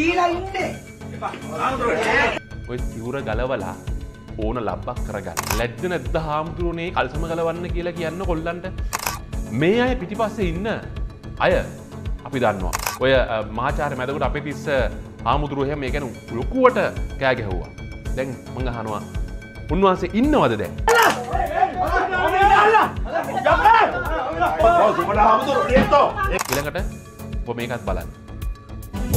බීලා ඉන්නේ. ඔය සිවුර ගලවලා ඕන ලබ්බක් කරගන්න. ලැජ්ජ නැද්ද හාමුදුරුවනේ කල්සම ගලවන්න කියලා කියන්න කොල්ලන්ට. මේ අය පිටිපස්සේ ඉන්න අය අපි දන්නවා. ඔය මාචාර මැදකට අපි තිස්ස හාමුදුරුවහය මේ ගැන ලොකුවට කෑගැහවා. දැන් මඟ හනවා උන්වහන්සේ ඉන්නවද දැන්. ඉළඟට ඔ මේකත් බලන්න.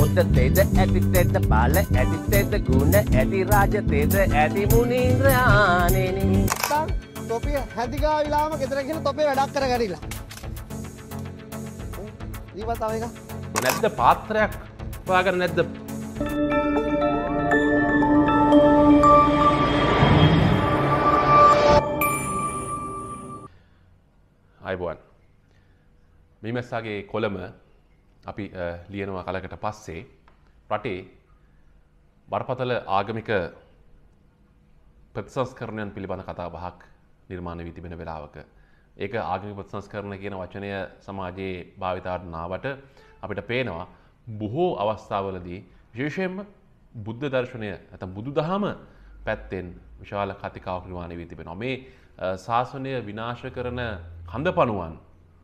ඔත්තතේද ඇතිතෙද බල ඇතිතෙද ගුණ ඇති රාජතේද ඇති මුනින්ද්‍රයානෙනි තොපිය හැදිගා විලාම ගෙදරගෙන තොපේ වැඩක් කර ගරිලා දීවතාව එක නැද්ද පාත්‍රයක් හොයාගෙන නැද්ද අයිබුවන් මීමැස්සාගේ කොළම අපි eh, ලියනවා කලකට පස්සේ රටේ බරපතල ආගමික ප්‍රතිසංස්කරණයන් පිළිබඳ කතා බහක් නිර්මාණ වී තිබෙන වෙලාවක ඒක ආගමික ප්‍රතිසංස්කරණ කියන වචනය සමාජයේ භාවිතාට නාවට අපිට පේනවා බොහෝ අවස්ථාවලදී විශේෂයෙන්ම බුද්ධ දර්ශනය ඇත බුදු දහම පැත්තෙන් විශාල කතිකාවක් නිර්මාණය වී තිබෙනවා මේ eh, ශාසනය විනාශ කරන කඳ පනුවන්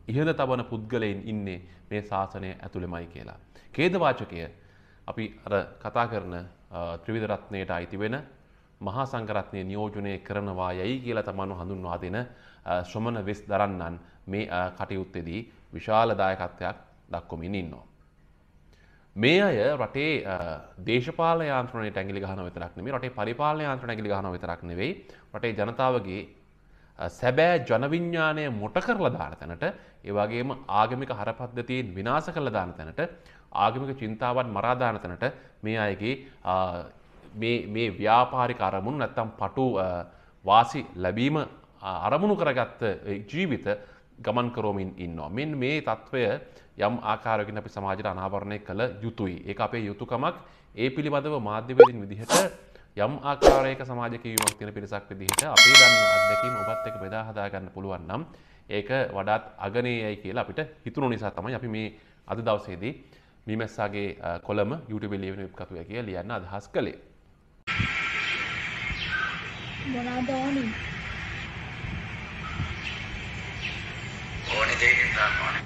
ඉහළ තබන පුද්ගලයින් ඉන්නේ මේ ශාසනය ඇතුළෙමයි කියලා. කේදවාචකය අපි අර කතා කරන ත්‍රිවිධරත්නයට අයිති වෙන මහා සංකරත්නය නියෝජනය කරනවා යැයි කියලා තමන්ු හඳුන්වා දෙන ශ්‍රමණ වෙස් දරන්නන් මේ කටයුත්තෙදී විශාල දායකත්වයක් දක්කොමින් ඉන්නවා. මේ අය රටේ දේශපාල යාන්ත්‍රනයට ඇගිලි ගහන විතරක් නෙමේ රටේ පරිපාලන යාන්ත්‍රණ ඇගිලි ගහන විතරක් නෙවෙයි රටේ ජනතාවගේ සැබෑ ජනවිඤ්ඥානය මොට කරලා දාන තැනට ඒවාගේම ආගමික හරපද්ධතියෙන් විනාස කරල දාන තැනට ආගමික චින්තාවන් මරාධාන තැනට මේ අයගේ මේ ව්‍යාපාරික අරමුණු නැත්තම් පටු වාසි ලැබීම අරමුණු කරගත්ත ජීවිත ගමන් කරෝමින් ඉන්නවා. මෙන් මේ තත්ත්වය යම් ආකාරගෙන අපි සමාජයට අනාවරණය කළ යුතුයි. ඒ අපේ යුතුකමක් ඒ පිළිබඳව මාධ්‍යවලින් විදිහට යම් ආකාරයක සමාජ කිවීමක් තියෙන පිරිසක් විදිහට අපි ගන්න අත්දැකීම් ඔබත් එක්ක බෙදා හදා ගන්න පුළුවන් නම් ඒක වඩාත් අගනේයයි කියලා අපිට හිතුණු නිසා තමයි අපි මේ අද දවසේදී මීමැස්සාගේ කොළම YouTube ලියවෙන වෙබ්කතුය කියලා ලියන්න අදහස් කළේ. මොනවද ඕනි? ඕනි දෙයක් ගන්න ඕනේ.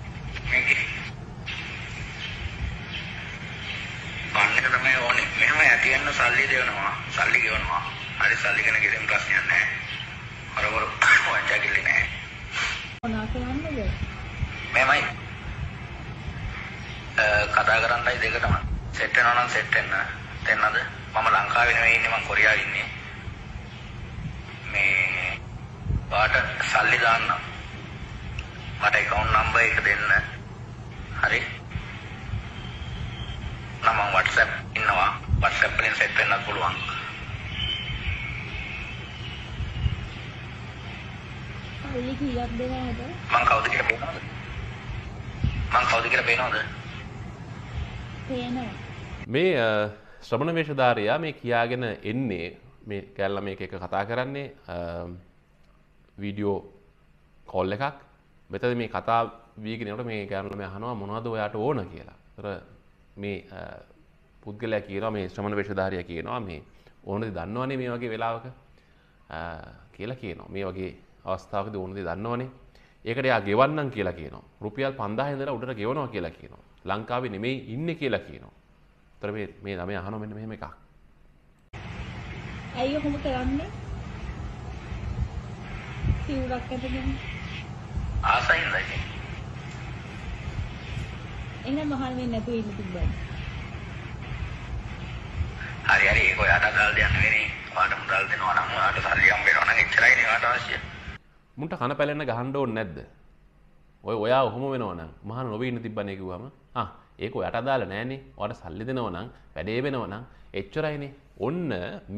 මේකේ එක තමයි ඕනේ. මෙහෙම ඇටියන්න සල්ලි දෙනවා. සල්ලි ගෙවනවා. හරි සල්ලි ගැන කිසිම ප්‍රශ්නයක් නැහැ. හරවර වංචා කිල්ලි නැහැ. මොනවා මෙමයි. කතා කරන්නයි දෙකටම. සෙට් වෙනවා නම් සෙට් වෙන්න. දෙන්නද? මම ලංකාවේ නෙවෙයි ඉන්නේ මම කොරියාවේ ඉන්නේ. මේ පාට සල්ලි දාන්න. මට account number එක දෙන්න. හරි? නම් මම WhatsApp ඉන්නවා. WhatsApp වලින් සෙට් වෙන්නත් පුළුවන්. ඔලි කීයක් දෙනවද? මං කවුද කියලා බලන්න. මං කවුද කියලා බලනවද? පේනවා. මේ ශ්‍රමණ වේශධාරයා මේ කියාගෙන එන්නේ මේ කැල්ල මේක එක කතා කරන්නේ වීඩියෝ කොල් එකක් මෙතද මේ කතා වීගෙනට මේ කැරලම හනවා මොනවද ඔයාට ඕන කියලා මේ පුද්ගලයා කියනවා මේ ශ්‍රමණ වෙශධාරය කියනවා මේ ඕනදි දන්නවනේ මේ වගේ වෙලාවක කියලා කියනවා. මේ වගේ අවස්ථාවකදී ඕනදි දන්නවනේ. ඒකට එයා ගෙවන්නම් කියලා කියනවා. රුපියල් 5000 ඉඳලා උඩට ගෙවනවා කියලා කියනවා. ලංකාවේ නෙමෙයි ඉන්නේ කියලා කියනවා. ඒතර මේ මේ ළමයා අහනවා මෙන්න මෙහෙම එකක්. ඇයි ඔහොම කරන්නේ? සිවුරක් ඇඳගෙන. ආසයින් නැති. එහෙනම් මහාන වෙන්නේ නැතුව ඉන්න තිබ්බා. හරි හරි ඒක ඔයාට අදාල් දෙයක් නෙවෙයි. ඔයාට මුදල් දෙනවා නම් ඔයාට සල්ලියම් වෙනවා නම් එච්චරයි නේ ඔයාට අවශ්‍ය. මුන්ට කන පැලෙන්න ගහන්න ඕනේ නැද්ද? ඔය ඔයා ඔහොම වෙනවා නම් මහාන නොවේ ඉන්න තිබ්බනේ කිව්වම ආ ඒක ඔයාට අදාළ නෑනේ. ඔයාට සල්ලි දෙනවා නම් වැඩේ වෙනවා නම් එච්චරයිනේ. ඔන්න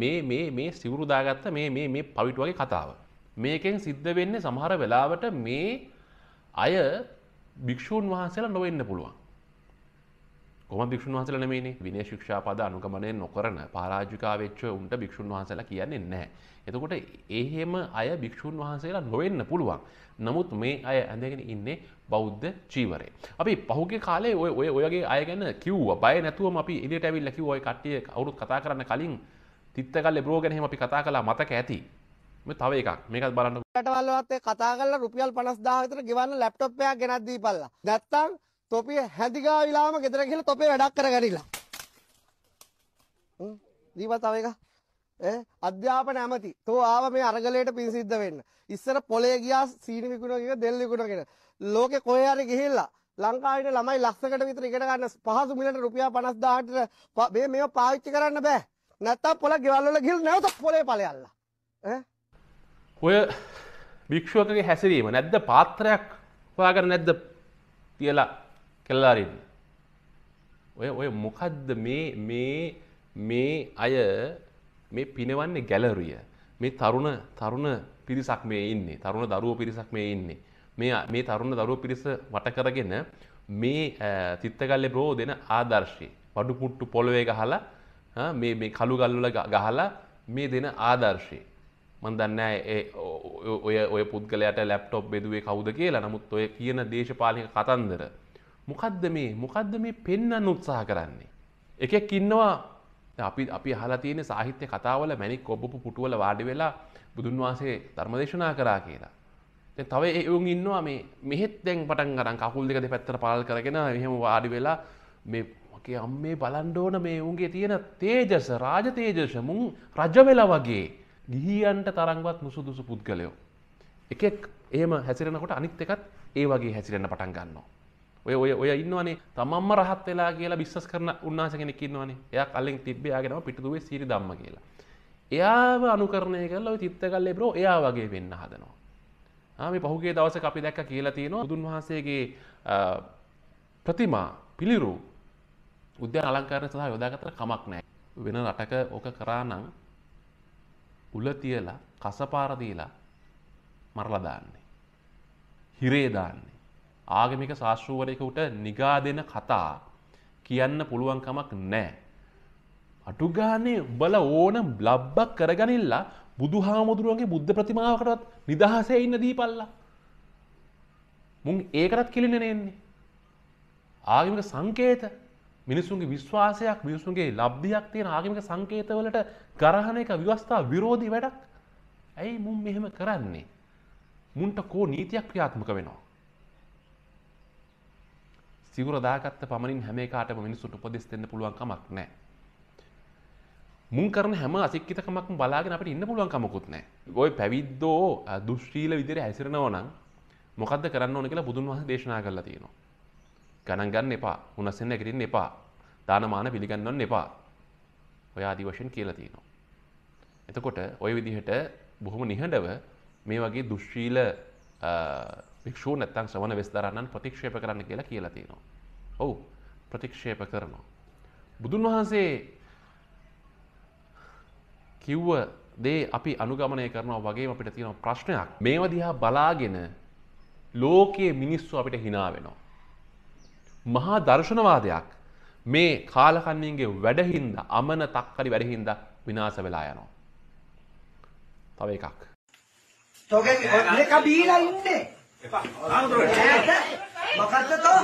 මේ මේ මේ සිවුරු දාගත්ත මේ මේ මේ පවිටු වගේ කතාව. මේකෙන් සිද්ධ වෙන්නේ සමහර වෙලාවට මේ අය භික්ෂූන් වහන්සේලා නොවෙන්න පුළුවන්. කොම භික්ෂන් වහසල නෙමේ විනය ශික්ෂාපද අනුගමනය නොකරන පරාජිකාවෙච්ච උන්ට භික්ෂන් වහන්සලා කියන්නේ නැහැ. එතකොට එහෙම අය භික්ෂූන් වහන්සේලා නොවෙන්න පුළුවන්. නමුත් මේ අය ඇඳගෙන ඉන්නේ බෞද්ධ චීවරේ. අපි පහුගේ කාලේ ඔය ඔය ඔයගේ අය ගැන කිව්වා. බය නැතුවම අපි එළියට ඇවිල්ලා කිව්වා ඔය කට්ටිය කවුරුත් කතා කරන්න කලින් තිත්තකල්ලේ බ්‍රෝ ගැන එහෙම අපි කතා කළා මතක ඇති. මේ තව එකක්. මේකත් බලන්න. රටවල්වත් කතා කරලා රුපියල් 50000 විතර ගෙවන්න ලැප්ටොප් එකක් ගෙනත් දීපල්ලා. නැත්තම් තොපිය හැදිගාවිලාම ගෙදර ගිහලා තොපේ වැඩක් කරගනිලා. හ්ම් දීපා තව එක ඈ අධ්‍යාපන ඇමති. තෝ ආව මේ අරගලයට පින් සිද්ධ වෙන්න. ඉස්සර පොලේ ගියා සීනි විකුණගෙන දෙල් විකුණගෙන. ලෝකේ කොහේ හරි ගිහිල්ලා ලංකාවේ ළමයි ලක්ෂකට විතර ඉගෙන ගන්න පහසු මිලට රුපියල් 50000ට මේ මේව පාවිච්චි කරන්න බෑ. නැත්තම් පොල ගෙවල් වල ගිහින් නැවත පොලේ ඵලයල්ලා. ඈ ඔය භික්ෂුවකගේ හැසිරීම නැද්ද පාත්‍රයක් හොයාගෙන නැද්ද කියලා කෙල්ලාරින්න. ඔය ඔය මොකද්ද මේ මේ මේ අය මේ පිනවන්නේ ගැලරිය. මේ තරුණ තරුණ පිරිසක් මේ ඉන්නේ. තරුණ දරුවෝ පිරිසක් මේ ඉන්නේ. මේ මේ තරුණ දරුවෝ පිරිස වට කරගෙන මේ තිත්තගල්ලේ බ්‍රෝ දෙන ආදර්ශය. වඩු පුට්ටු පොළවේ ගහලා මේ මේ කළු ගල්වල ගහලා මේ දෙන ආදර්ශය. මන් දන්නේ ඒ ඔය ඔය පුද්ගලයාට ලැප්ටොප් බෙදුවේ කවුද කියලා. නමුත් ඔය කියන දේශපාලනික කතන්දර මොකද්ද මේ මොකද්ද මේ පෙන්වන්න උත්සාහ කරන්නේ එකෙක් ඉන්නවා අපි අපි අහලා තියෙන සාහිත්‍ය කතාවල මැණික් ඔබපු පුටුවල වාඩි වෙලා බුදුන් වහන්සේ ධර්ම දේශනා කරා කියලා. දැන් තව ඒ වුන් ඉන්නවා මේ මෙහෙත් දැන් පටන් ගන්න කකුල් දෙක දෙපැත්තට පාල් කරගෙන එහෙම වාඩි වෙලා මේ මගේ අම්මේ බලන්න ඕන මේ උන්ගේ තියෙන තේජස රාජ තේජස මුන් රජ වෙලා වගේ ගිහියන්ට තරංගවත් නුසුදුසු පුද්ගලයෝ. එකෙක් එහෙම හැසිරෙනකොට අනිත් එකත් ඒ වගේ හැසිරෙන්න පටන් ගන්නවා. ඔය ඔය ඔය ඉන්නවනේ තමම්ම රහත් වෙලා කියලා බිස්නස් කරන උන්නාස කෙනෙක් ඉන්නවනේ එයා කලින් තිබ්බේ එයාගෙනම පිටුදුවේ සීරි ධම්ම කියලා එයාව අනුකරණය කරලා ওই චිත්තකල්ලේ බ්‍රෝ එයා වගේ වෙන්න හදනවා ආ මේ පහුගිය දවසක අපි දැක්ක කියලා තියෙනවා බුදුන් වහන්සේගේ ප්‍රතිමා පිළිරු උද්‍යාන අලංකාරය සඳහා යොදාගත්තට කමක් නැහැ. වෙන රටක ඕක කරා නම් උල තියලා කසපාර දීලා මරලා දාන්නේ. හිරේ දාන්නේ. ආගමික ශාස්ත්‍රූවරයෙකුට නිගා දෙන කතා කියන්න පුළුවන්කමක් නෑ. අටුගානේ උඹල ඕන බ්ලබ්බක් කරගනිල්ලා බුදු හාමුදුරුවන්ගේ බුද්ධ ප්‍රතිමාවකටත් නිදහසේ ඉන්න දීපල්ලා. මුන් ඒකටත් කිලින නෙන්නේ. ආගමික සංකේත මිනිසුන්ගේ විශ්වාසයක් මිනිසුන්ගේ ලබ්ධයක් තියෙන ආගමික සංකේතවලට ගරහන එක ව්‍යවස්ථා විරෝධී වැඩක්. ඇයි මුන් මෙහෙම කරන්නේ? මුන්ට කෝ නීතියක් ක්‍රියාත්මක වෙනවා. සිවුර දාගත්ත පමණින් හැම එකටම මිනිස්සුන්ට උපදෙස් දෙන්න පුළුවන් කමක් නැහැ. මුන් කරන හැම අසික්කිතකමක්ම බලාගෙන අපිට ඉන්න පුළුවන් කමකුත් නැහැ. ওই පැවිද්දෝ දුෂ්ශීල විදිහට හැසිරෙනවා නම් මොකද්ද කරන්න ඕන කියලා බුදුන් වහන්සේ දේශනා කරලා තියෙනවා. ගණන් ගන්න එපා. උනසෙන් නැගිටින්න එපා. දානමාන පිළිගන්නවන්න එපා. ඔය ආදි වශයෙන් කියලා තියෙනවා. එතකොට ওই විදිහට බොහොම නිහඬව මේ වගේ දුෂ්ශීල භික්ෂූන් නැත්තම් ශ්‍රවණ වෙස්දරන්නන් ප්‍රතික්ෂේප කරන්න කියලා කියලා තියෙනවා. ඔව් ප්‍රතික්ෂේප කරනවා. බුදුන් වහන්සේ කිව්ව දේ අපි අනුගමනය කරනවා වගේම අපිට තියෙන ප්‍රශ්නයක්. මේවා දිහා බලාගෙන ලෝකයේ මිනිස්සු අපිට hina වෙනවා. මහා දර්ශනවාදයක් මේ කාලකන්ණින්ගේ වැඩහිඳ අමන තක්කරි වැඩහිඳ විනාශ වෙලා යනවා. තව එකක්. තෝගේ ඔන්නේ කබීලා ඉන්නේ. මොකද්ද තෝ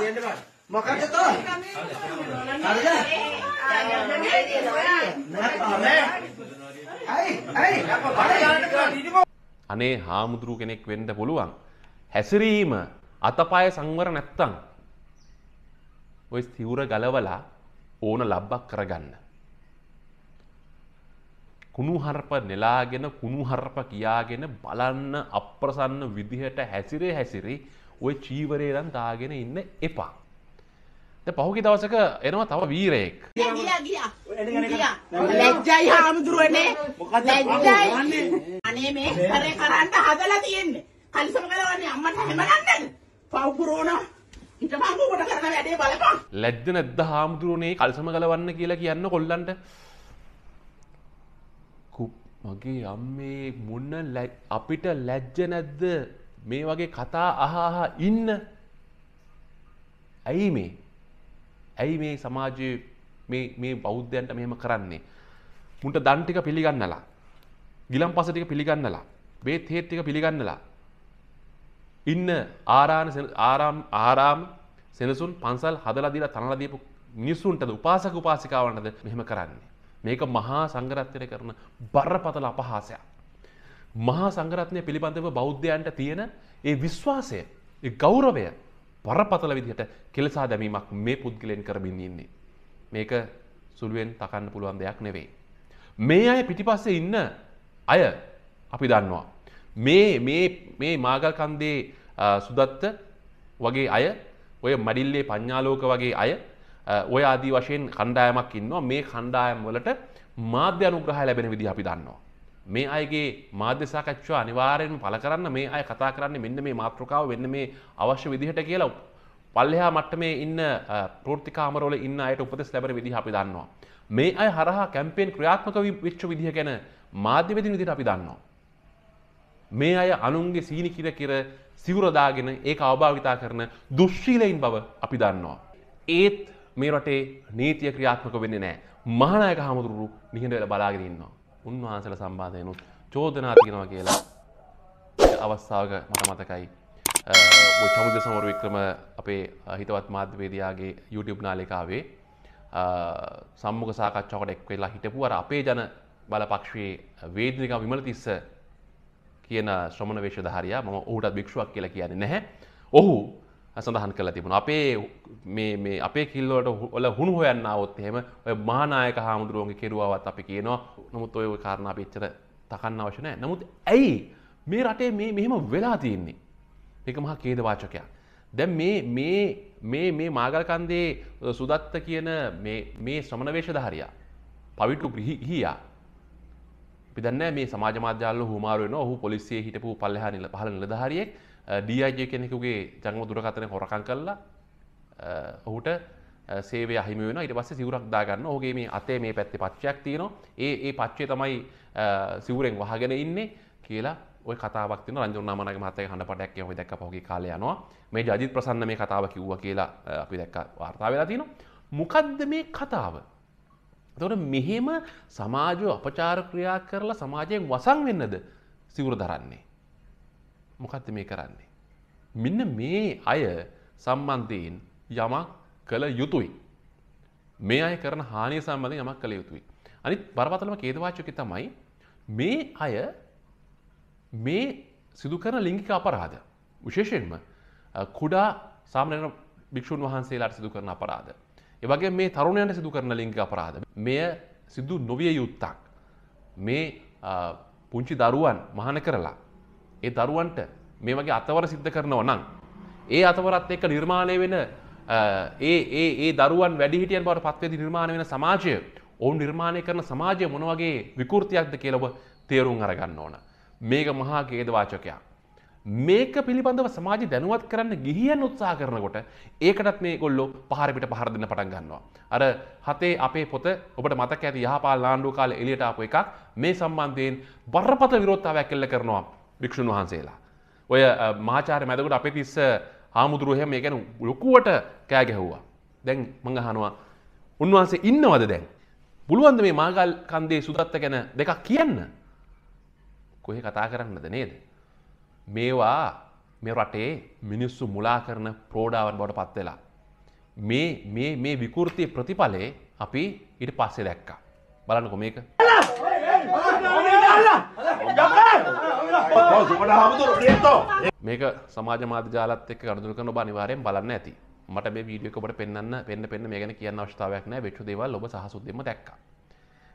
මොකද්ද තෝ හරිද අනේ හාමුදුරුව කෙනෙක් වෙන්න පුළුවන් හැසිරීම අතපය සංවර නැත්තම් ඔය ස්තිවර ගලවලා ඕන ලබ්බක් කරගන්න කුණුහරප නෙලාගෙන කුණුහරප කියාගෙන බලන්න අප්‍රසන්න විදිහට හැසිරේ හැසිරේ ඔය චීවරේ නම් දාගෙන ඉන්න එපා. දැන් පහුගිය දවසක එනවා තව වීරයෙක්. ලැජ්ජයි හාමුදුරනේ. ලැජ්ජයි. අනේ මේ කරේ කරන්න හදලා තියෙන්නේ. කලිසම ගලවන්නේ අම්මට හැම ගන්නද? පව් පුරෝනා. ඉතපන් උඹට කරන වැඩේ බලපන්. ලැජ්ජ නැද්ද හාමුදුරනේ කලිසම ගලවන්න කියලා කියන්න කොල්ලන්ට. මගේ අම්මේ මුන්න අපිට ලැජ්ජ නැද්ද මේ වගේ කතා අහහා ඉන්න ඇයි මේ ඇයි මේ සමාජයේ මේ මේ බෞද්ධයන්ට මෙහෙම කරන්නේ මුන්ට දන් ටික පිළිගන්නලා ගිලම්පස ටික පිළිගන්නලා බේත් හේත් ටික පිළිගන්නලා ඉන්න ආරාණ ආරාම් ආරාම් සෙනසුන් පන්සල් හදලා දීලා තනලා දීපු මිනිස්සුන්ටද උපාසක උපාසිකාවන්ටද මෙහෙම කරන්නේ මේක මහා සංගරත්නය කරන බරපතල අපහාසයක්. මහා සංගරත්නය පිළිබඳව බෞද්ධයන්ට තියෙන ඒ විශ්වාසය ගෞරවය පරපතල විදිහට කෙලසා දැමීමක් මේ පුද්ගලයෙන් කරමින් ඉන්නේ. මේක සුළුවෙන් තකන්න පුළුවන් දෙයක් නෙවෙයි. මේ අය පිටිපස්සේ ඉන්න අය අපි දන්නවා. මේ මේ මාගල් කන්දේ සුදත්ත වගේ අය ඔය මඩිල්ලේ පඤ්ඥාලෝක වගේ අය ඔය ආදී වශයෙන් කණ්ඩායමක් ඉන්නවා මේ කණ්ඩායම් වලට මාධ්‍ය අනුග්‍රහය ලැබෙන විදිහ අපි දන්නවා. මේ අයගේ මාධ්‍ය සාකච්ඡා අනිවාර්යෙන්ම පළ කරන්න මේ අය කතා කරන්නේ මෙන්න මේ මාතෘකාව වෙන්න මේ අවශ්‍ය විදිහට කියලා පල්ලෙහා මට්ටමේ ඉන්න ප්‍රෘතිකාමරවල ඉන්න අයට උපදෙස් ලැබෙන විදිහ අපි දන්නවා. මේ අය හරහා කැම්පේන් ක්‍රියාත්මක වෙච්ච විදිහ ගැන මාධ්‍ය වෙදින විදිහට අපි දන්නවා. මේ අය අනුන්ගේ සීනි කිර කිර සිවුර දාගෙන ඒක අවභාවිතා කරන දුස්සීලයින් බව අපි දන්නවා. ඒත් මේ රටේ නීතිය ක්‍රියාත්මක වෙන්නේ නැහැ. මහානායක හමුදුරු නිහඬ වෙලා බලාගෙන ඉන්නවා. උන්වහන්සේලා සම්බන්ධයෙන්ුත් චෝදනා තියෙනවා කියලා අවස්ථාවක මට මතකයි. ඔය චමුද සමර වික්‍රම අපේ හිතවත් මාධ්‍යවේදියාගේ YouTube නාලිකාවේ සම්මුඛ සාකච්ඡාවකට එක් වෙලා හිටපු අර අපේ ජන බලපක්ෂයේ වේදිනිකා විමලතිස්ස කියන ශ්‍රමණ වේශධාරියා මම ඔහුටත් භික්ෂුවක් කියලා කියන්නේ නැහැ. ඔහු සඳහන් කළ තිබුණ අපේ අපේ කිල්ලවට ඔල හුණු හොයන්නාවත් එහෙම ඔය මානායක හාමුදුරුවන්ගේ කෙරුවත් අපි කියනවා නොමුත් ඔය කාරණා පිච්චර තකන්න අවශ්‍යනෑ නමුත් ඇයි මේ රටේ මේ මෙහෙම වෙලා තියෙන්නේ එක මහා කේදවාචකයක් දැන් මේ මේ මේ මේ මාගල්කන්දේ සුදත්ත කියන මේ ශ්‍රමණවේශධාරයා පවිටු ගිහියා පිදන්න මේ සමාජමාධ්‍යාල හුමාරුවෙන ඔහු පොලිසිය හිටපු පල්ලහ නිල පහල නිලධාරියෙක් ඩජ කෙනෙකුගේ ජංගම දුරකතන හොරකං කල්ලා ඔහුට සේවය හිම වෙන ඉට පස්ස සිවරක් දාගන්න ඕගේ මේ අතේ මේ පැත්ති පච්චයක් තියෙන ඒ ඒ පච්චේ තමයි සිවරෙන් වහගෙන ඉන්නේ කියලා ඔය කතාවක් තින රජනාමනක මතය හඬ පටක් ඔය දැක් පහගේ කාලයනවා මේ ජජිත් ප්‍රසන්න මේ කතාව කිව්ව කියලා අපි දැක්ක වාර්තා වෙලා තියෙන මොකක්ද මේ කතාව තොට මෙහෙම සමාජය අපචාර ක්‍රියා කරලා සමාජයෙන් වසන් වෙන්නද සිවුර දරන්නේ මොකක්ද මේ කරන්නේ. මෙන්න මේ අය සම්බන්ධයෙන් යමක් කළ යුතුයි. මේ අය කරන හානිය සම්බන්ධයෙන් යමක් කළ යුතුයි. අනිත් බරපතලම ඛේදවාචකය තමයි මේ අය මේ සිදු කරන ලිංගික අපරාධ විශේෂයෙන්ම කුඩා සාමාන්‍ය භික්ෂුන් වහන්සේලාට සිදු කරන අපරාධ. ඒ වගේම මේ තරුණයන්ට සිදු කරන ලිංගික අපරාධ. මෙය සිදු නොවිය යුත්තක්. මේ පුංචි දරුවන් මහාන කරලා ඒ දරුවන්ට මේ වගේ අතවර සිද්ධ කරනවා නම් ඒ අතවරත් එක්ක නිර්මාණය වෙන ඒ ඒ ඒ දරුවන් වැඩිහිටියන් බවට පත්වේදී නිර්මාණය වෙන සමාජය ඔවුන් නිර්මාණය කරන සමාජය මොන වගේ විකෘතියක්ද කියලා ඔබ තේරුම් අරගන්න ඕන. මේක මහා ඛේදවාචකයක්. මේක පිළිබඳව සමාජය දැනුවත් කරන්න ගිහියන් උත්සාහ කරනකොට ඒකටත් මේගොල්ලෝ පහර පිට පහර දෙන්න පටන් ගන්නවා. අර හතේ අපේ පොත ඔබට මතක ඇති යහපාල ලාණ්ඩුව කාලේ එළියට ආපු එකක් මේ සම්බන්ධයෙන් බරපතල විරෝධතාවයක් එල්ල කරනවා. භික්‍ෂූන් වහන්සේලා. ඔය මාචාර මැදකට අපේ තිස්ස හාමුදුරුවහම මේ ගැන ලොකුවට කෑ ගැහ්වා. දැන් මඟහනවා උන්වහන්සේ ඉන්නවද දැන්. පුළුවන්ද මේ මාගල් කන්දේ සුදත්ත ගැන දෙකක් කියන්න. කොහෙ කතා කරන්නද නේද. මේවා මේ රටේ මිනිස්සු මුලා කරන ප්‍රෝඩාවන් බවට පත්වෙලා. මේ මේ මේ විකෘති ප්‍රතිඵලේ අපි ඉට පස්සේ දැක්කා. බලන්නකො මේක. මේක සමාජ මාධ්‍යාලත් එක් ගඩුදුර කන බනිවාරයෙන් බලන්න ඇති මට මේ වීඩියකපට පෙන්න්න පෙන්න්න පෙන්න්න මේ ගැන කියන්න අවස්ථාවක් නෑ වෙච්ච දේවල් ඔබ සහසුද්දම දැක්ක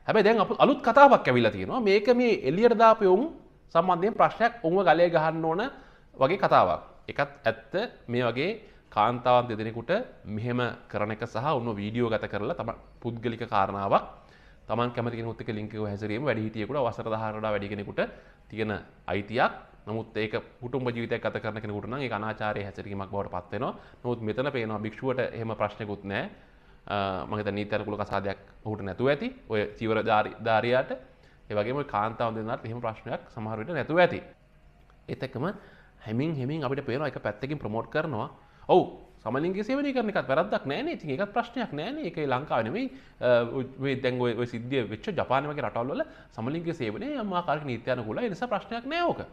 හැබැ දැන් අප අලුත් කතාවක් ඇවිලා තියෙනවා මේක මේ එලියටදාපයවුම් සම්බන්ධයෙන් ප්‍රශ්නයක් උන්ව ගලය ගහන්න ඕන වගේ කතාවක් එකත් ඇත්ත මේ වගේ කාන්තාවන් දෙදෙනෙකුට මෙහෙම කරන එක සහ උන්න වීඩියෝ ගත කරලා තම පුද්ගලික කාරණාවක් තමන් කැමති නුත්තක ලින්කව හැසිරීම වැඩිහිටියකුට වසර දහරට වැඩිගෙනෙකුට තියෙන අයිතියක් නමුත් ඒක පුටුම් ජීවිතයක් අත කරන කෙනෙකුට නම් ඒ අනාචාරය හැසිරීමක් බවට පත්වෙනවා නමුත් මෙතන පේනවා භික්ෂුවට එහෙම ප්‍රශ්නකුත් නෑ මගත නීතරකුල කසාදයක් ඔහුට නැතුව ඇති ඔය චීවර ධාරයාට ඒවගේම කාන්තාව දෙන්නත් එහෙම ප්‍රශ්නයක් සමහරවිට නැතුව ඇති එතකම හැමින් හෙමින් අපිට පේන එක පැත්තකින් ප්‍රමෝට් කරනවා ඔවු සමලින්ගේ සේවනය කරන එකත් වැරදක් නෑන ති එකත් ප්‍රශ්නයක් නෑන එක ලංකාවනමයි දැන්ගව සිද්ධිය වෙච්ච ජපානමගේ රටල්ල සමලින්ගේ සේවනය මාකාරක නීත්‍යයන ගොල එනිස ප්‍රශ්නයක් නෑෝක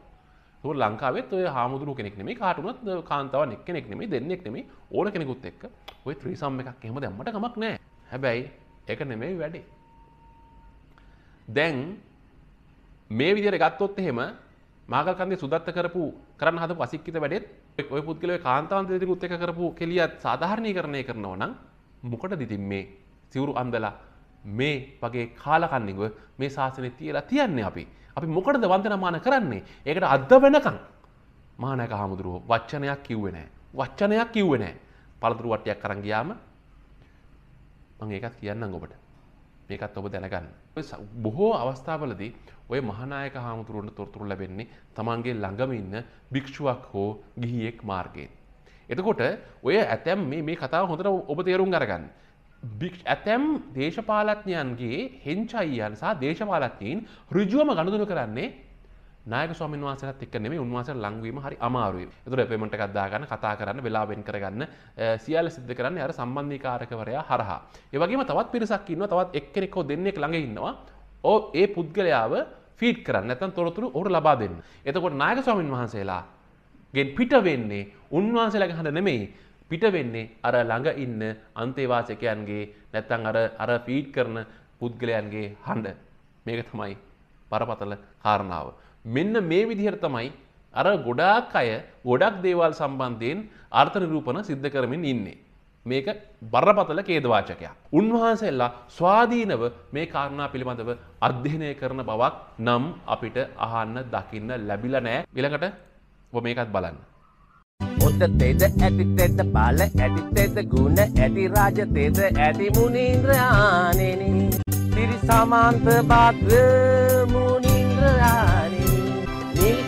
ලංකාවත් ඔය හාමුදුරු කෙනෙක් නෙමේ කාටුනත් කාන්තාව එක් කෙනෙක් නෙමේ දෙන්නෙක් නෙමේ ඕන කෙනෙකුත් එක් ඔය ත්‍රීසම් එකක් එහෙම දැම්මට කමක් නෑ හැබැයි එක නෙමෙයි වැඩේ දැන් මේ විදියට ගත්තොත් එහෙම මාගල්කන්දේ සුදත්ත කරපු කරන්න හද පසික්කිත වැඩෙත් ඔය පුද්ගලව කාන්තාවන් දෙති ුත් එක කරපු කෙලියත් සාධාරණය කරණය කරනව නම් මොකට දිතින් මේ සිවුරු අන්දලා මේ වගේ කාලකන්නිග මේ ශාසනය තියලා තියන්නේ අපි අපි මොකටද වන්දනමාන කරන්නේ ඒකට අද වෙනකං මානක හාමුදුරුවෝ වච්චනයක් කිව්වෙනෑ වච්චනයක් කිව්වෙනෑ පළතුරු වටයක් කරගයාම මං ඒකත් කියන්න ගොබට මේකත් ඔබ දැනගන්න. බොහෝ අවස්ථාවලදී ඔය මහානායක හාමුදුරුවන්ට තොරතුරු ලැබෙන්නේ තමන්ගේ ළඟම ඉන්න භික්ෂුවක් හෝ ගිහියෙක් මාර්ගයෙන්. එතකොට ඔය ඇතැම් මේ කතාව හොඳට ඔබ තේරුම් අරගන්න. ඇතැම් දේශපාලත්ඥයන්ගේ හෙංචයියන් සහ දේශපාලත්ඥයින් ඍජුවම ගණුදුන කරන්නේ නායක ස්වාමීන් වහන්සේලාත් එක්ක නෙමෙයි උන්වහන්සේලා ලංවීම හරි අමාරුයි. ඒතර පේමන්ට් එකක් දාගන්න කතා කරන්න වෙලා වෙන් කරගන්න සියල්ල සිද්ධ කරන්නේ අර සම්බන්ධීකාරකවරයා හරහා. ඒ වගේම තවත් පිරිසක් ඉන්නවා තවත් එක්කෙනෙක් හෝ දෙන්නෙක් ළඟ ඉන්නවා. ඔව් ඒ පුද්ගලයාව ෆීඩ් කරන්න නැත්නම් තොරතුරු ඔහුට ලබා දෙන්න. එතකොට නායක ස්වාමීන් වහන්සේලා ගෙන් පිට වෙන්නේ උන්වහන්සේලාගේ හඬ නෙමෙයි පිට වෙන්නේ අර ළඟ ඉන්න අන්තේවාසකයන්ගේ නැත්නම් අර අර ෆීඩ් කරන පුද්ගලයන්ගේ හඬ. මේක තමයි බරපතල කාරණාව. මෙන්න මේ විදිහට තමයි අර ගොඩාක් අය ගොඩක් දේවල් සම්බන්ධයෙන් අර්ථ නිරූපණ සිද්ධ කරමින් ඉන්නේ. මේක බරපතල ඛේදවාචකයක්. උන්වහන්සේලා ස්වාධීනව මේ කාරණා පිළිබඳව අධ්‍යයනය කරන බවක් නම් අපිට අහන්න දකින්න ලැබිලා නැහැ. ඊළඟට ඔබ මේකත් බලන්න. ඔත තෙද ඇති තෙද බාල ඇති තෙද ගුණ ඇති රාජ තෙද ඇති මුනිේන්ද්‍රානෙනි. තිරිසමන්ත බද්ද මු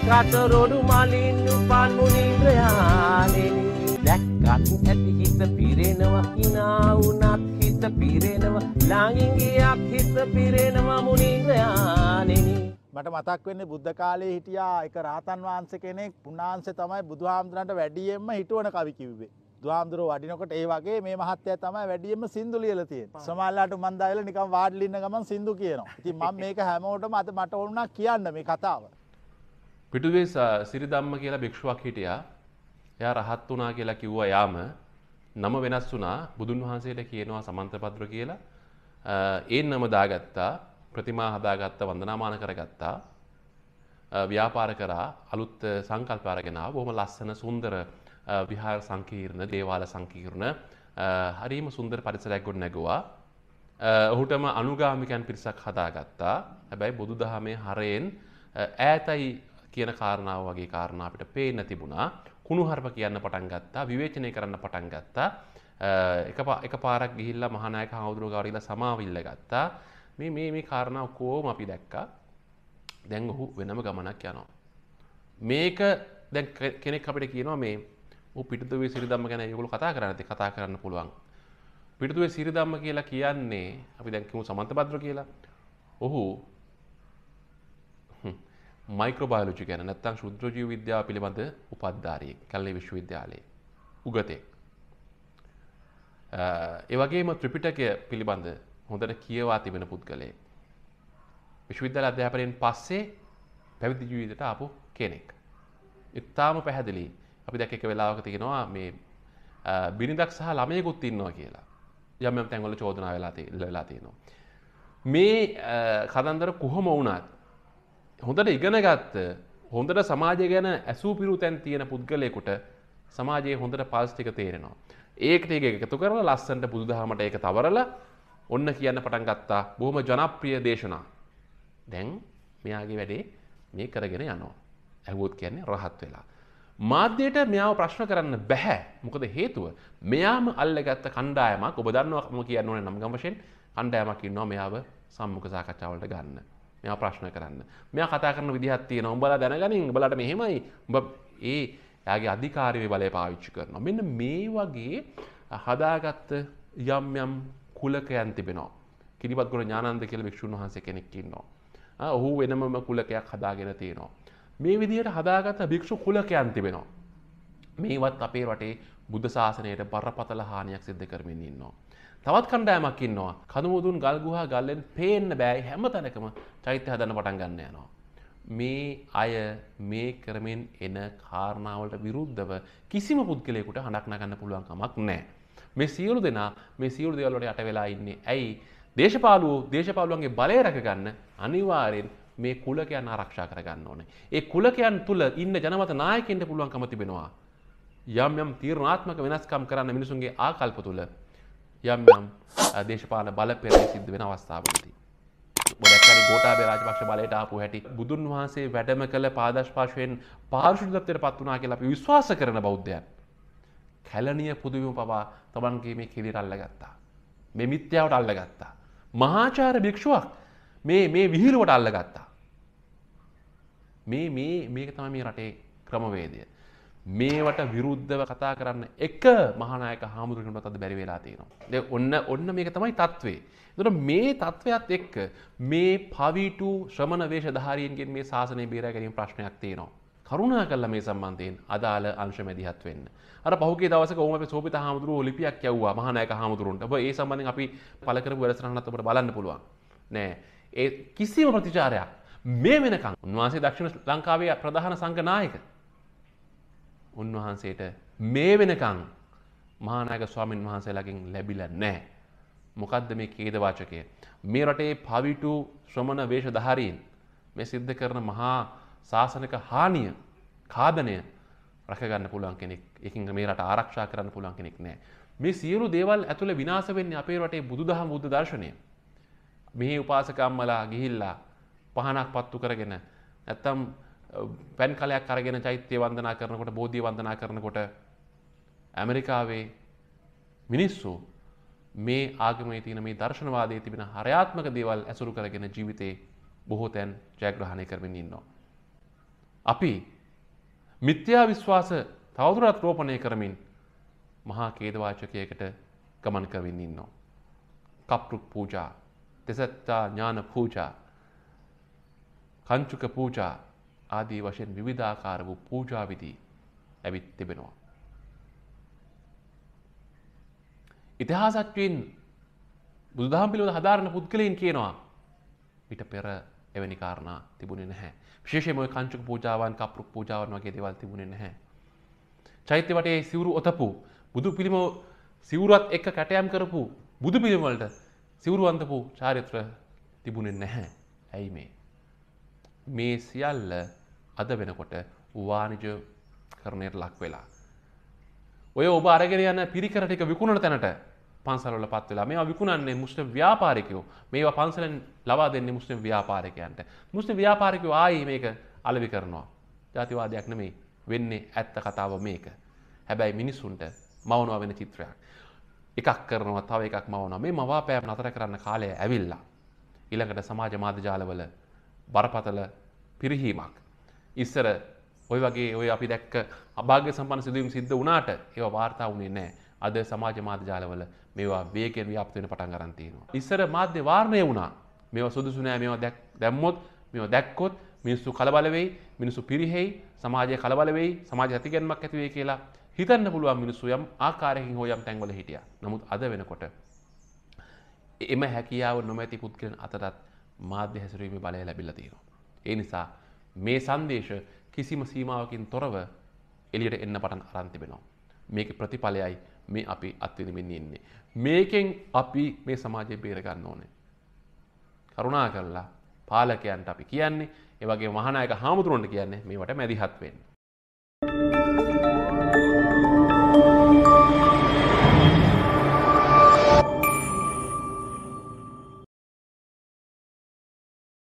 කතරොඩු මලින් උපන් මුනින්ද්‍රයාලෙනි දැක්කත් ඇති හිත පිරෙනවා හිනා වුණත් හිත පිරෙනවා ළඟින් ගියත් හිත පිරෙනවා මුනින්ද්‍රයාලෙනි මට මතක් වෙන්නේ බුද්ධ කාලේ හිටියා එක රාතන් වහන්සේ කෙනෙක් පුණාංශේ තමයි බුදුහාමුදුරන්ට වැඩියෙන්ම හිටවන කවි කිව්වේ. බුදුහාමුදුරුව වඩිනකොට ඒ වගේ මේ මහත්තයා තමයි වැඩියෙන්ම සින්දු ලියලා තියෙන්නේ. සමහරලාට මන් දායලා නිකන් වාඩිලි ඉන්න ගමන් සින්දු කියනවා. ඉතින් මම මේක හැමෝටම අද මට ඕන වුණා කියන්න මේ කතාව. පිටුවේ සිරිදම්ම කියලා භික්ෂුවක් හිටියා. එයා රහත් වුණා කියලා කිව්වා යාම නම වෙනස් වුණා. බුදුන් වහන්සේට කියනවා සමන්තපද්‍ර කියලා. ඒ නම දාගත්තා. ප්‍රතිමා හදාගත්තා. වන්දනාමාන කරගත්තා. ව්‍යාපාර කරා අලුත් සංකල්ප අරගෙන ආවා. බොහොම ලස්සන සුන්දර විහාර සංකීර්ණ, දේවාල සංකීර්ණ හරිම සුන්දර පරිසරයක් ගොඩනැගුවා. ඔහුටම අනුගාමිකයන් පිරිසක් හදාගත්තා. හැබැයි බුදුදහමේ හරයෙන් ඈතයි කියන කාරණාව වගේ කාරණා අපිට පේන්න තිබුණා. කුණුහරුප කියන්න පටන් ගත්තා, විවේචනය කරන්න පටන් ගත්තා. එක පාරක් ගිහිල්ලා මහානායක හාමුදුරුවෝ ගාවට ගිහිල්ලා සමාවිල්ල ගත්තා. මේ මේ මේ කාරණා ඔක්කොම අපි දැක්කා. දැන් ඔහු වෙනම ගමනක් යනවා. මේක දැන් කෙනෙක් අපිට කියනවා මේ ඔහු පිටුදුවේ සිරිදම්ම ගැන ඒගොල්ලෝ කතා කරන්නේ නැති කතා කරන්න පුළුවන්. පිටුදුවේ සිරිදම්ම කියලා කියන්නේ අපි දැන් කිව්ව සමන්තබද්‍ර කියලා. ඔහු මයික්‍රබයලෝජි ගැන නැත්තං ශුද්‍රජීව විද්‍යා පිළිබඳ උපද්ධාරයෙක් කල්ලේ විශ්වවිද්‍යාලයේ උගතෙක්. ඒවගේම ත්‍රිපිටකය පිළිබඳ හොඳට කියවා තිබෙන පුද්ගලේ. විශ්වවිද්‍යාල අධ්‍යාපනයෙන් පස්සේ පැවිදි ජීවිතයට ආපු කෙනෙක්. ඉතාම පැහැදිලි අපි දැක එක වෙලාවක තියෙනවා මේ බිනිදක් සහ ළමයකුත් ඉන්නවා කියලා යම් තැන්වල චෝදනා වෙලා වෙලා තියෙනවා. මේ කතන්දර කොහොම වුණත් හොඳට ඉගෙනගත්ත හොඳට සමාජය ගැන ඇසූ පිරු තැන් තියෙන පුද්ගලයකුට සමාජයේ හොඳට පල්ස්ටික තේරෙනවා. ඒකට ඒක එකතු කරලා ලස්සන්ට බුදුදහමට ඒක තවරල ඔන්න කියන්න පටන් ගත්තා බොහොම ජනප්‍රිය දේශනා. දැන් මෙයාගේ වැඩේ මේ කරගෙන යනවා. ඇහුවොත් කියන්නේ රහත් වෙලා. මාධ්‍යයට මෙයාව ප්‍රශ්න කරන්න බැහැ මොකද හේතුව මෙයාම අල්ලගත්ත කණ්ඩායමක් ඔබ දන්නවක්ම කියන්න ඕන නම් ගමශෙන් කණ්ඩායමක් ඉන්නවා මෙයාව සම්මුඛ සාකච්ඡාවලට ගන්න. මෙයා ප්‍රශ්න කරන්න. මෙයා කතා කරන විදිහක් තියෙනවා. උඹලා දැනගනින් උඹලාට මෙහෙමයි. උඹ ඒ එයාගේ අධිකාරී බලය පාවිච්චි කරනවා. මෙන්න මේ වගේ හදාගත්ත යම් යම් කුලකයන් තිබෙනවා. කිරිබත් ගුණ ඥානන්ද කියලා භික්ෂුන් වහන්සේ කෙනෙක් ඉන්නවා. ඔහු වෙනමම කුලකයක් හදාගෙන තියෙනවා. මේ විදිහට හදාගත්ත භික්ෂු කුලකයන් තිබෙනවා. මේවත් අපේ රටේ බුද්ධ ශාසනයට බරපතල හානියක් සිද්ධ කරමින් ඉන්නවා. තවත් කණ්ඩෑමක් ඉන්නවා කඳුමුදුන් ගල්ගුහා ගල්ලෙන් පේන්න බෑ හැම තැනකම චෛත්‍ය හදන්න පටන් ගන්න යනවා. මේ අය මේ කරමෙන් එන කාරණාවලට විරුද්ධව කිසිම පුද්ගලයෙකුට හඬක් නගන්න පුළුවන් කමක් නැහැ. මේ සියලු දෙනා මේ සියලු දේවල් වලට යට වෙලා ඉන්නේ. ඇයි? දේශපාලුවෝ දේශපාලුවන්ගේ බලය රැකගන්න අනිවාර්යෙන් මේ කුලකයන් ආරක්ෂා කරගන්න ඕනේ. ඒ කුලකයන් තුල ඉන්න ජනමත නායකයන්ට පුළුවන්කම තිබෙනවා. යම් යම් තීරණාත්මක වෙනස්කම් කරන්න මිනිසුන්ගේ ආකල්ප තුල යම් යම් දේශපාල බල පෙරේ සිද්ධ වෙන අවස්ථාවකදී. ොඩැක්කන ගෝටාබේ රාජපක්ෂ බලයට ආපු හැටි බුදුන් වහන්සේ වැඩම කළ පාදශ්පාශයෙන් පාර්ශුද්ධත්වයට පත් වනා කියලා අපි විශ්වාස කරන බෞද්ධයන්. කැලනිය පුදුවිම පවා තමන්ගේ මේ කෙලිට අල්ලගත්තා. මෙ මිත්‍යාවට අල්ලගත්තා. මහාචාර භික්ෂුවක් මේ මේ විහිරුවට අල්ලගත්තා. මේ මේ මේක තම මේ රටේ ක්‍රමවේදය. මේවට විරුද්ධව කතා කරන්න එක මහනායක හාමුදුරුවනට අද බැරි වෙලා තියෙනවා. දැන් ඔන්න ඔන්න මේක තමයි తත්වේ. එතකොට මේ తත්වයත් එක්ක මේ පවිටු ශ්‍රමණ වේශධාරීන්ගෙන් මේ ශාසනය බේරා ගැනීම ප්‍රශ්නයක් තියෙනවා. කරුණා කල්ලා මේ සම්බන්ධයෙන් අදාළ අංශ මැදිහත් වෙන්න. අර පහුගේ දවසක ඔහොම අපි සෝපිත හාමුදුරුවෝ ලිපියක් යවුවා මහානායක හාමුදුරුවන්ට. ඔබ ඒ සම්බන්ධයෙන් අපි පළ කරපු වැඩසටහනත් ඔබට බලන්න පුළුවන්. නෑ. ඒ කිසිම ප්‍රතිචාරයක් මේ වෙනකන් උන්වහන්සේ දක්ෂිණ ලංකාවේ ප්‍රධාන සංඝ නායක උන්වහන්සේට මේ වෙනකං මහානායක ස්වාමීන් වහන්සේලාගෙන් ලැබිලා නෑ. මොකද්ද මේ කේදවාචකය. මේ රටේ පවිටු ශ්‍රමණ වේශධාරීන් මේ සිද්ධ කරන මහා ශාසනක හානිය කාදනය රැකගන්න පුළුවන් කෙනෙක් එකින් මේ රට ආරක්ෂා කරන්න පුළුවන් කෙනෙක් නෑ. මේ සියලු දේවල් ඇතුළ විනාශ වෙන්නේ අපේ රටේ බුදුදහම බුද්ධ දර්ශනය. මෙහි උපාසකම්මලා ගිහිල්ලා පහනක් පත්තු කරගෙන නැත්තම් පැන් කලයක් අරගෙන චෛත්‍ය වන්දනා කරනකොට බෝධී වන්දනා කරනකොට ඇමරිකාවේ මිනිස්සු මේ ආගමේ තියෙන මේ දර්ශනවාදයේ තිබෙන හරයාත්මක දේවල් ඇසුරු කරගෙන ජීවිතේ බොහෝ තැන් ජයග්‍රහණය කරමින් ඉන්නවා. අපි මිත්‍යා විශ්වාස තවදුරටත් රෝපණය කරමින් මහා කේදවාචකයකට ගමන් කරමින් ඉන්නවා. කප්රුක් පූජා, තෙසත්තා ඥාන පූජා, කංචුක පූජා ආදී වශයෙන් විවිධාකාර වූ පූජාවිදී ඇවිත් තිබෙනවා. ඉතිහාසත්වයෙන් බුදුදහම් පිළිබඳ හදාරණ පුද්ගලයන් කියනවා පිට පෙර එවැනි කාරණා තිබුණේ නැහැ. විශේෂයෙන්ම ওই කංචුක පූජාවන්, කප්රුක් පූජාවන් වගේ දේවල් තිබුණේ නැහැ. චෛත්‍ය වටේ සිවුරු ඔතපු බුදු පිළිම සිවුරත් එක්ක කැටයම් කරපු බුදු පිළිම වලට සිවුරු අඳපු චාරිත්‍ර තිබුණේ නැහැ. ඇයි මේ? මේ සියල්ල අද වෙනකොට වානිජ කරණයට ලක් වෙලා. ඔය ඔබ අරගෙන යන පිරිකර ටික විකුණන තැනට පන්සල්වල පත් වෙලා මේවා විකුණන්නේ මුස්ලිම් ව්‍යාපාරිකයෝ මේවා පන්සලෙන් ලබා දෙන්නේ මුස්ලිම් ව්‍යාපාරිකයන්ට මුස්ලිම් ව්‍යාපාරිකයෝ ආයේ මේක අලෙවි කරනවා ජාතිවාදයක් නෙමෙයි වෙන්නේ ඇත්ත කතාව මේක හැබැයි මිනිසුන්ට මවනවා වෙන චිත්‍රයක් එකක් කරනවා තව එකක් මවනවා මේ මවාපෑම් නතර කරන්න කාලය ඇවිල්ලා ඊළඟට සමාජ මාධ්‍ය ජාලවල බරපතල පිරිහීමක්. ඉස්සර ඔය වගේ ඔය අපි දැක්ක අභාග්‍ය සම්පන්න සිදුවීම් සිද්ධ වුණාට ඒවා වාර්තා වුණේ නැහැ. අද සමාජ මාධ්‍ය ජාලවල මේවා වේගෙන් ව්‍යාප්ත වෙන පටන් ගන්න තියෙනවා. ඉස්සර මාධ්‍ය වාර්ණය වුණා. මේවා සුදුසු නෑ මේවා දැම්මොත් මේවා දැක්කොත් මිනිස්සු කලබල වෙයි, මිනිස්සු පිරිහෙයි, සමාජය කලබල වෙයි, සමාජ ඇතිගැන්මක් ඇති වෙයි කියලා හිතන්න පුළුවන් මිනිස්සු යම් ආකාරයකින් හෝ යම් තැන්වල හිටියා. නමුත් අද වෙනකොට එම හැකියාව නොමැති පුද්ගලයන් අතරත් මාධ්‍ය හැසිරීම බලය ලැබිල තියෙනවා. ඒ නිසා මේ සංදේශ කිසිම සීමාවකින් තොරව එලියට එන්න පටන් අරන්තිබෙනවා. මේක ප්‍රතිඵලයයි මේ අපි අත්විදිමින් ඉන්නේ. මේකෙන් අපි මේ සමාජය බේරගන්න ඕනේ. කරුණා කරලා පාලකයන්ට අපි කියන්නේ ඒවගේ මහනායක හාමුදුරුවන්ට කියන්නේ මේවට මැදිහත් වෙන්න.